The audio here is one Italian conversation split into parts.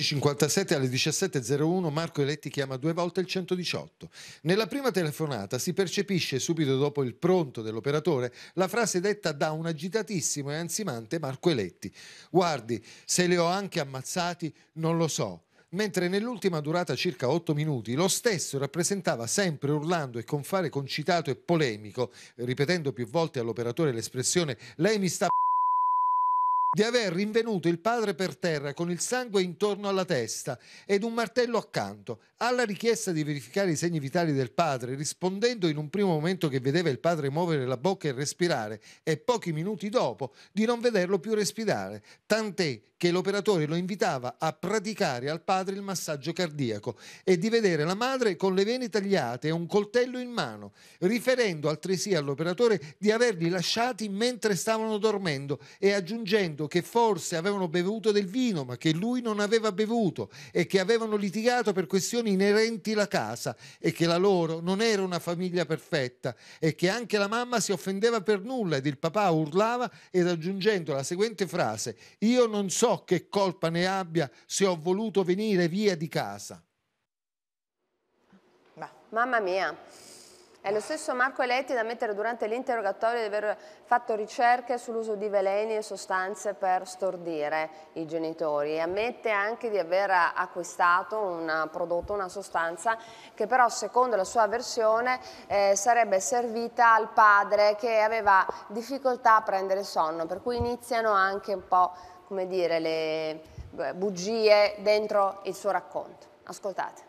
11.57 alle 17.01 Marco Eletti chiama due volte il 118. Nella prima telefonata si percepisce subito dopo il pronto dell'operatore la frase detta da un agitatissimo e ansimante Marco Eletti. Guardi, se le ho anche ammazzati non lo so mentre nell'ultima durata circa 8 minuti lo stesso rappresentava sempre urlando e con fare concitato e polemico, ripetendo più volte all'operatore l'espressione lei mi sta di aver rinvenuto il padre per terra con il sangue intorno alla testa ed un martello accanto. Alla richiesta di verificare i segni vitali del padre, rispondendo in un primo momento che vedeva il padre muovere la bocca e respirare e pochi minuti dopo di non vederlo più respirare, tant'è che l'operatore lo invitava a praticare al padre il massaggio cardiaco e di vedere la madre con le vene tagliate e un coltello in mano, riferendo altresì all'operatore di averli lasciati mentre stavano dormendo e aggiungendo che forse avevano bevuto del vino ma che lui non aveva bevuto e che avevano litigato per questioni inerenti la casa e che la loro non era una famiglia perfetta e che anche la mamma si offendeva per nulla ed il papà urlava ed aggiungendo la seguente frase io non so che colpa ne abbia se ho voluto venire via di casa. Bah, mamma mia! È lo stesso Marco Eletti da mettere durante l'interrogatorio di aver fatto ricerche sull'uso di veleni e sostanze per stordire i genitori e ammette anche di aver acquistato un prodotto, una sostanza che però secondo la sua versione eh, sarebbe servita al padre che aveva difficoltà a prendere sonno, per cui iniziano anche un po' come dire le bugie dentro il suo racconto. Ascoltate.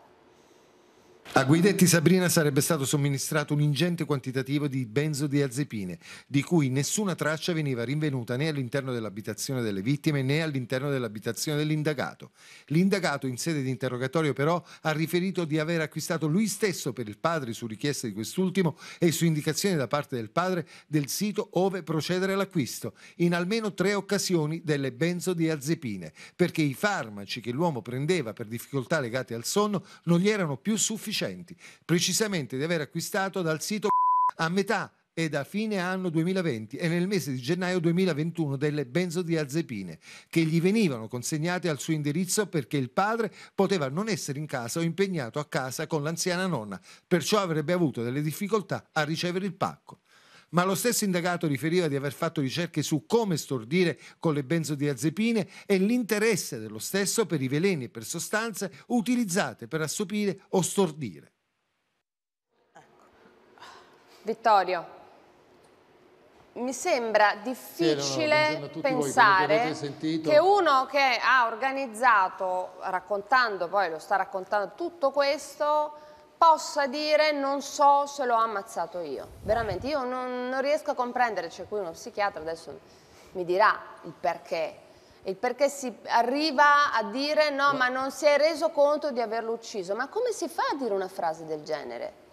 A Guidetti Sabrina sarebbe stato somministrato un ingente quantitativo di benzodiazepine, di cui nessuna traccia veniva rinvenuta né all'interno dell'abitazione delle vittime né all'interno dell'abitazione dell'indagato. L'indagato in sede di interrogatorio però ha riferito di aver acquistato lui stesso per il padre su richiesta di quest'ultimo e su indicazione da parte del padre del sito ove procedere all'acquisto, in almeno tre occasioni delle benzodiazepine, perché i farmaci che l'uomo prendeva per difficoltà legate al sonno non gli erano più sufficienti vincenti, precisamente di aver acquistato dal sito a metà e da fine anno 2020 e nel mese di gennaio 2021 delle benzodiazepine che gli venivano consegnate al suo indirizzo perché il padre poteva non essere in casa o impegnato a casa con l'anziana nonna, perciò avrebbe avuto delle difficoltà a ricevere il pacco ma lo stesso indagato riferiva di aver fatto ricerche su come stordire con le benzodiazepine e l'interesse dello stesso per i veleni e per sostanze utilizzate per assopire o stordire. Ecco. Vittorio, mi sembra difficile eh, pensare voi, che uno che ha organizzato, raccontando poi, lo sta raccontando tutto questo, possa dire non so se l'ho ammazzato io. Veramente, io non, non riesco a comprendere, c'è qui uno psichiatra adesso mi dirà il perché, il perché si arriva a dire no ma non si è reso conto di averlo ucciso. Ma come si fa a dire una frase del genere?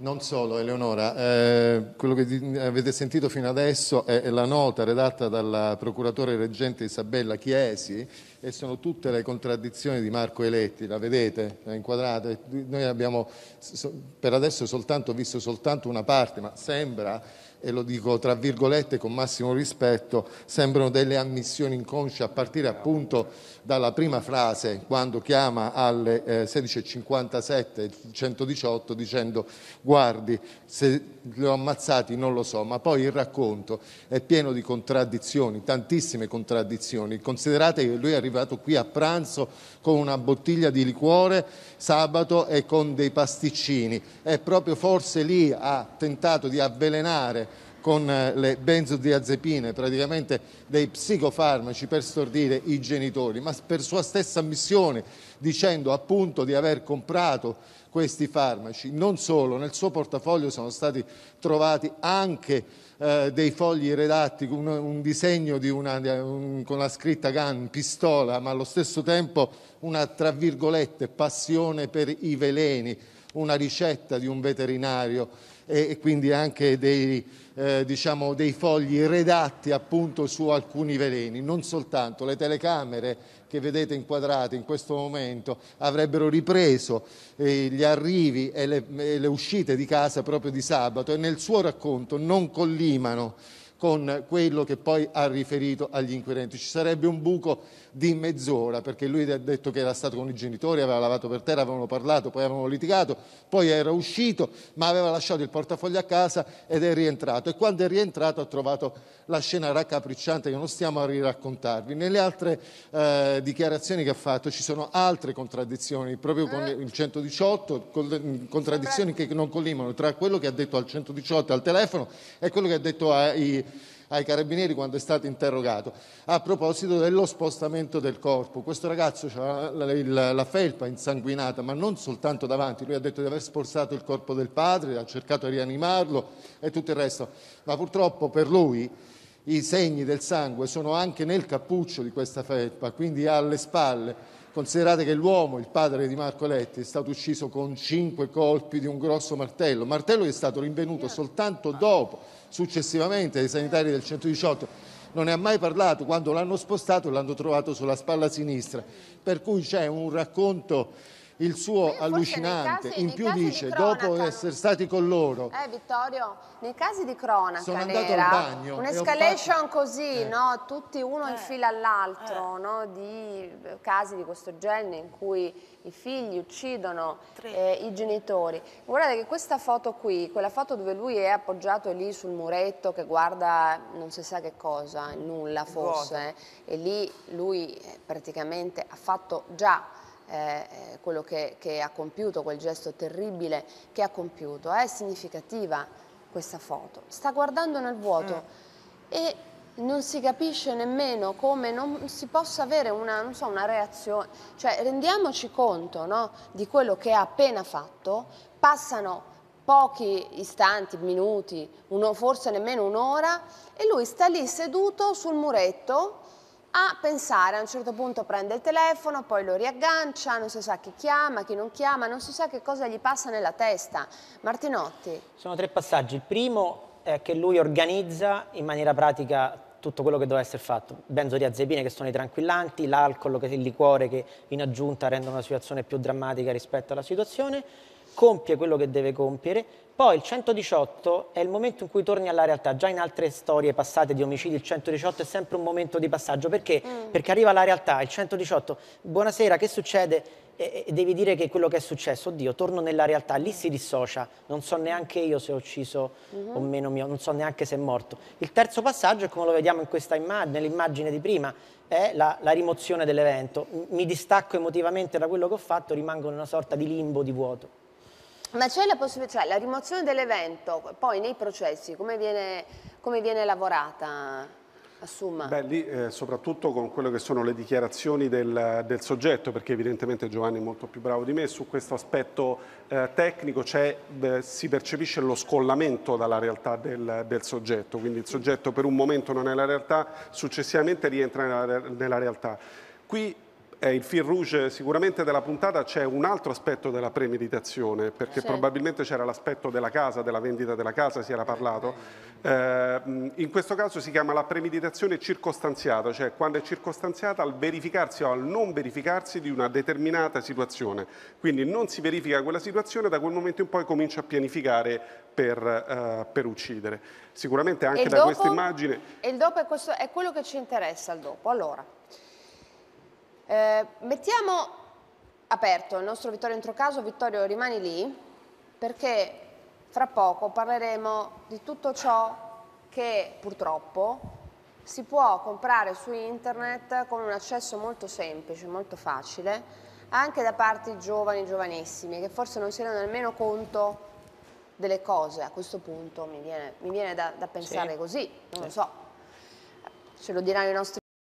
Non solo, Eleonora, eh, quello che avete sentito fino adesso è, è la nota redatta dal procuratore reggente Isabella Chiesi e sono tutte le contraddizioni di Marco Eletti, la vedete, la inquadrate. Noi abbiamo per adesso soltanto, visto soltanto una parte, ma sembra e lo dico tra virgolette con massimo rispetto, sembrano delle ammissioni inconsce a partire appunto dalla prima frase quando chiama alle 16.57 eh, 118 dicendo guardi se li ho ammazzati non lo so, ma poi il racconto è pieno di contraddizioni, tantissime contraddizioni. Considerate che lui è arrivato qui a pranzo con una bottiglia di liquore sabato e con dei pasticcini e proprio forse lì ha tentato di avvelenare con eh, le benzodiazepine, praticamente dei psicofarmaci per stordire i genitori, ma per sua stessa missione, dicendo appunto di aver comprato questi farmaci. Non solo, nel suo portafoglio sono stati trovati anche eh, dei fogli redatti, un, un disegno di una, un, con la scritta GAN, pistola, ma allo stesso tempo una, tra virgolette, passione per i veleni una ricetta di un veterinario e quindi anche dei, eh, diciamo, dei fogli redatti appunto su alcuni veleni, non soltanto le telecamere che vedete inquadrate in questo momento avrebbero ripreso eh, gli arrivi e le, e le uscite di casa proprio di sabato e nel suo racconto non collimano con quello che poi ha riferito agli inquirenti. Ci sarebbe un buco di mezz'ora perché lui ha detto che era stato con i genitori, aveva lavato per terra, avevano parlato, poi avevano litigato, poi era uscito, ma aveva lasciato il portafoglio a casa ed è rientrato. E quando è rientrato ha trovato la scena raccapricciante che non stiamo a riraccontarvi. Nelle altre eh, dichiarazioni che ha fatto ci sono altre contraddizioni, proprio con eh. il 118, contraddizioni che non collimano tra quello che ha detto al 118 al telefono e quello che ha detto ai ai carabinieri quando è stato interrogato a proposito dello spostamento del corpo. Questo ragazzo ha la, felpa insanguinata, ma non soltanto davanti, lui ha detto di aver spostato il corpo del padre, ha cercato di rianimarlo e tutto il resto, ma purtroppo per lui i segni del sangue sono anche nel cappuccio di questa felpa, quindi alle spalle Considerate che l'uomo, il padre di Marco Letti, è stato ucciso con cinque colpi di un grosso martello, martello che è stato rinvenuto soltanto dopo, successivamente, dai sanitari del 118 non ne ha mai parlato, quando l'hanno spostato l'hanno trovato sulla spalla sinistra, per cui c'è un racconto il suo Beh, allucinante. Casi, in più dice, dopo essere stati con loro... Eh Vittorio, nei casi di cronaca sono andato nera, al bagno un'escalation fatto... Eh. così, eh. no? Tutti uno eh. in fila all'altro, eh. no? Di eh, casi di questo genere in cui i figli uccidono eh, i genitori. Guardate che questa foto qui, quella foto dove lui è appoggiato lì sul muretto che guarda non si sa che cosa, nulla forse, eh, e lì lui eh, praticamente ha fatto già eh, quello che, che, ha compiuto, quel gesto terribile che ha compiuto. È significativa questa foto. Sta guardando nel vuoto mm. e non si capisce nemmeno come non si possa avere una, so, una reazione. Cioè rendiamoci conto no, di quello che ha appena fatto, passano pochi istanti, minuti, uno, forse nemmeno un'ora, e lui sta lì seduto sul muretto a pensare, a un certo punto prende il telefono, poi lo riaggancia, non si sa chi chiama, chi non chiama, non si sa che cosa gli passa nella testa. Martinotti. Sono tre passaggi. Il primo è che lui organizza in maniera pratica tutto quello che doveva essere fatto. Benzodiazepine che sono i tranquillanti, l'alcol, il liquore che in aggiunta rendono la situazione più drammatica rispetto alla situazione compie quello che deve compiere, poi il 118 è il momento in cui torni alla realtà, già in altre storie passate di omicidi il 118 è sempre un momento di passaggio, perché? Mm. Perché arriva alla realtà, il 118, buonasera, che succede? E, e devi dire che quello che è successo, oddio, torno nella realtà, lì si dissocia, non so neanche io se ho ucciso mm -hmm. o meno mio, non so neanche se è morto. Il terzo passaggio è come lo vediamo in questa immagine, nell'immagine di prima, è la, la rimozione dell'evento, mi distacco emotivamente da quello che ho fatto, rimango in una sorta di limbo, di vuoto. Ma c'è la possibilità, cioè la rimozione dell'evento, poi nei processi, come viene, come viene lavorata? Assuma. Beh, lì eh, soprattutto con quello che sono le dichiarazioni del, del, soggetto, perché evidentemente Giovanni è molto più bravo di me, su questo aspetto eh, tecnico eh, si percepisce lo scollamento dalla realtà del, del, soggetto, quindi il soggetto per un momento non è la realtà, successivamente rientra nella, nella realtà. Qui è eh, il fil rouge sicuramente della puntata c'è un altro aspetto della premeditazione perché certo. probabilmente c'era l'aspetto della casa, della vendita della casa si era parlato eh, in questo caso si chiama la premeditazione circostanziata cioè quando è circostanziata al verificarsi o al non verificarsi di una determinata situazione quindi non si verifica quella situazione da quel momento in poi comincia a pianificare per, eh, per uccidere sicuramente anche e da questa immagine e il dopo è, questo, è quello che ci interessa il dopo allora eh, mettiamo aperto il nostro Vittorio Introcaso, Vittorio, rimani lì perché fra poco parleremo di tutto ciò che purtroppo si può comprare su internet con un accesso molto semplice, molto facile, anche da parte di giovani, giovanissimi, che forse non si rendono nemmeno conto delle cose. A questo punto mi viene, mi viene da, da, pensare sì. così, non sì. lo so, ce lo diranno i nostri